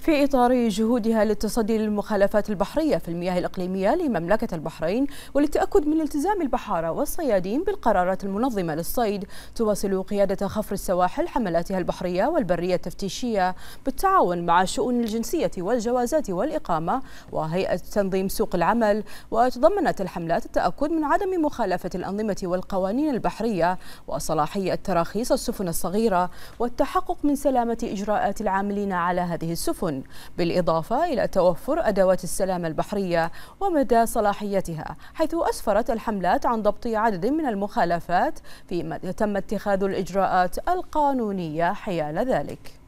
في إطار جهودها للتصدي للمخالفات البحرية في المياه الإقليمية لمملكة البحرين وللتأكد من التزام البحارة والصيادين بالقرارات المنظمة للصيد تواصل قيادة خفر السواحل حملاتها البحرية والبرية التفتيشية بالتعاون مع شؤون الجنسية والجوازات والإقامة وهيئة تنظيم سوق العمل وتضمنت الحملات التأكد من عدم مخالفة الأنظمة والقوانين البحرية وصلاحية تراخيص السفن الصغيرة والتحقق من سلامة إجراءات العاملين على هذه السفن القانون بالإضافة إلى توفر أدوات السلامة البحرية ومدى صلاحيتها حيث أسفرت الحملات عن ضبط عدد من المخالفات فيما تم اتخاذ الإجراءات القانونية حيال ذلك